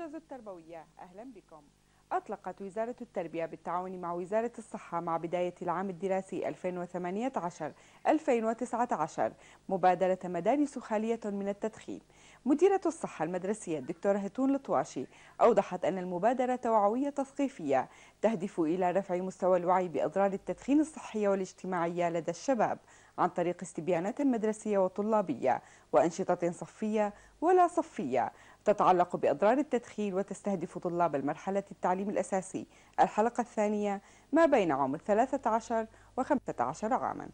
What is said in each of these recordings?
الموجز التربوية أهلا بكم أطلقت وزارة التربية بالتعاون مع وزارة الصحة مع بداية العام الدراسي 2018-2019 مبادرة مدارس خالية من التدخين مديرة الصحة المدرسية الدكتورة هتون لطواشي أوضحت أن المبادرة توعوية تثقيفية تهدف إلى رفع مستوى الوعي بأضرار التدخين الصحية والاجتماعية لدى الشباب عن طريق استبيانات مدرسية وطلابية وأنشطة صفية ولا صفية تتعلق بأضرار التدخين وتستهدف طلاب المرحلة التعليم الأساسي الحلقة الثانية ما بين عمر 13 و 15 عاماً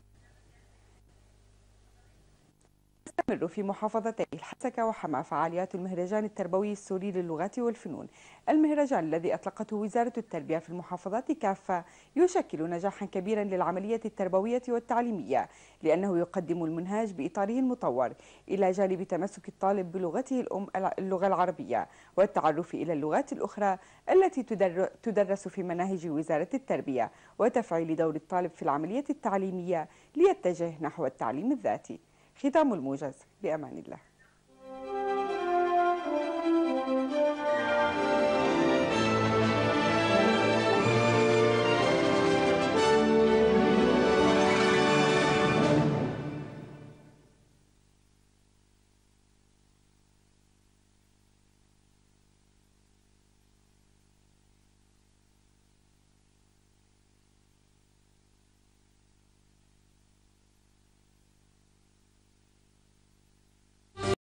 تستمر في محافظتي الحسكة وحماة فعاليات المهرجان التربوي السوري للغات والفنون المهرجان الذي أطلقته وزارة التربية في المحافظات كافة يشكل نجاحا كبيرا للعملية التربوية والتعليمية لأنه يقدم المنهاج بإطاره المطور إلى جانب تمسك الطالب بلغته الأم اللغة العربية والتعرف إلى اللغات الأخرى التي تدرس في مناهج وزارة التربية وتفعيل دور الطالب في العملية التعليمية ليتجه نحو التعليم الذاتي ختام الموجز بأمان الله